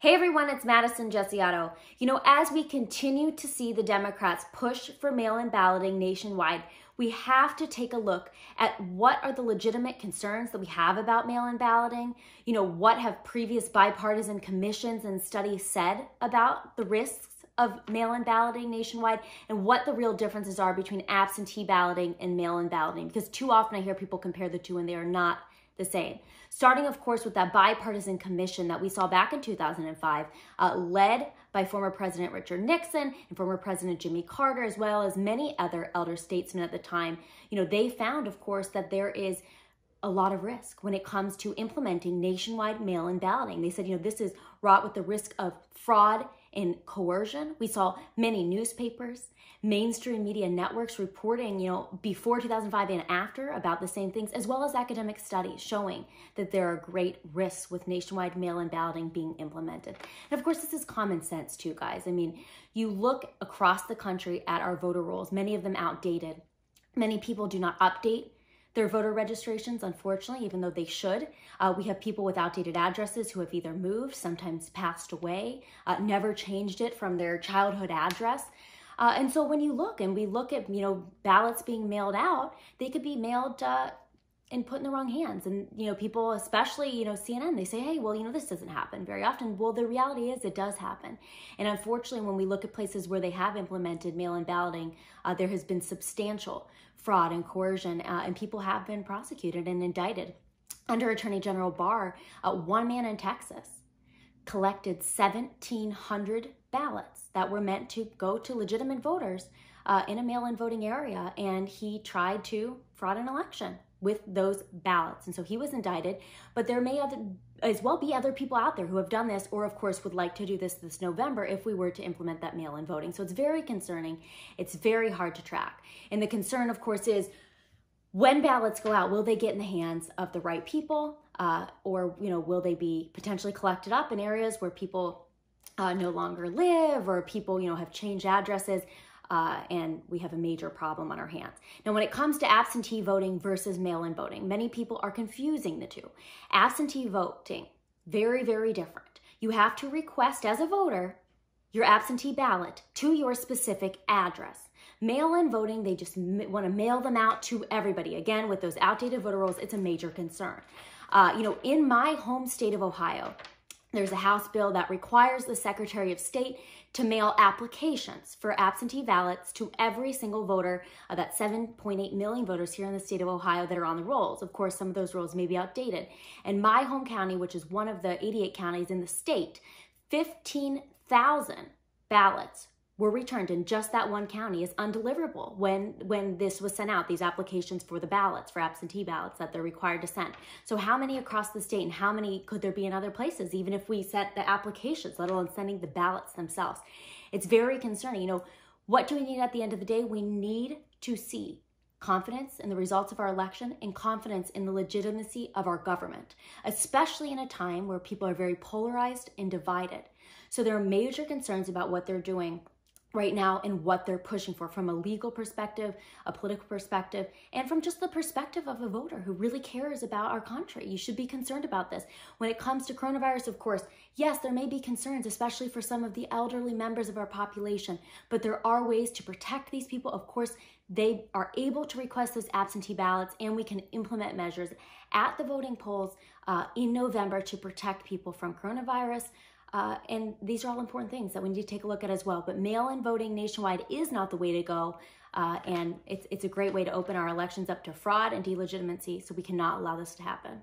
Hey everyone, it's Madison Jessiato. You know, as we continue to see the Democrats push for mail-in balloting nationwide, we have to take a look at what are the legitimate concerns that we have about mail-in balloting. You know, what have previous bipartisan commissions and studies said about the risks of mail-in balloting nationwide and what the real differences are between absentee balloting and mail-in balloting because too often I hear people compare the two and they are not the same. Starting, of course, with that bipartisan commission that we saw back in 2005, uh, led by former President Richard Nixon and former President Jimmy Carter, as well as many other elder statesmen at the time. You know, they found, of course, that there is a lot of risk when it comes to implementing nationwide mail in balloting. They said, you know, this is wrought with the risk of fraud in coercion. We saw many newspapers, mainstream media networks reporting, you know, before 2005 and after about the same things, as well as academic studies showing that there are great risks with nationwide mail-in balloting being implemented. And of course, this is common sense too, guys. I mean, you look across the country at our voter rolls, many of them outdated. Many people do not update their voter registrations, unfortunately, even though they should. Uh, we have people with outdated addresses who have either moved, sometimes passed away, uh, never changed it from their childhood address. Uh, and so when you look and we look at, you know, ballots being mailed out, they could be mailed uh, and put in the wrong hands. And, you know, people, especially, you know, CNN, they say, hey, well, you know, this doesn't happen very often. Well, the reality is it does happen. And unfortunately, when we look at places where they have implemented mail in balloting, uh, there has been substantial fraud and coercion, uh, and people have been prosecuted and indicted. Under Attorney General Barr, uh, one man in Texas collected 1,700 ballots that were meant to go to legitimate voters uh, in a mail in voting area, and he tried to fraud an election with those ballots. And so he was indicted, but there may other, as well be other people out there who have done this or, of course, would like to do this this November if we were to implement that mail in voting. So it's very concerning. It's very hard to track. And the concern, of course, is when ballots go out, will they get in the hands of the right people? Uh, or you know will they be potentially collected up in areas where people uh, no longer live or people you know have changed addresses uh, and we have a major problem on our hands. Now, when it comes to absentee voting versus mail in voting, many people are confusing the two. Absentee voting, very, very different. You have to request as a voter your absentee ballot to your specific address. Mail in voting, they just want to mail them out to everybody. Again, with those outdated voter rolls, it's a major concern. Uh, you know, in my home state of Ohio, there's a House bill that requires the Secretary of State to mail applications for absentee ballots to every single voter of that 7.8 million voters here in the state of Ohio that are on the rolls. Of course, some of those rolls may be outdated. In my home county, which is one of the 88 counties in the state, 15,000 ballots were returned in just that one county is undeliverable when when this was sent out these applications for the ballots for absentee ballots that they're required to send so how many across the state and how many could there be in other places even if we set the applications let alone sending the ballots themselves it's very concerning you know what do we need at the end of the day we need to see confidence in the results of our election and confidence in the legitimacy of our government, especially in a time where people are very polarized and divided. So there are major concerns about what they're doing right now and what they're pushing for from a legal perspective, a political perspective, and from just the perspective of a voter who really cares about our country. You should be concerned about this. When it comes to coronavirus, of course, yes, there may be concerns, especially for some of the elderly members of our population, but there are ways to protect these people. Of course, they are able to request those absentee ballots and we can implement measures at the voting polls uh, in November to protect people from coronavirus, uh, and these are all important things that we need to take a look at as well. But mail-in voting nationwide is not the way to go. Uh, and it's, it's a great way to open our elections up to fraud and delegitimacy. So we cannot allow this to happen.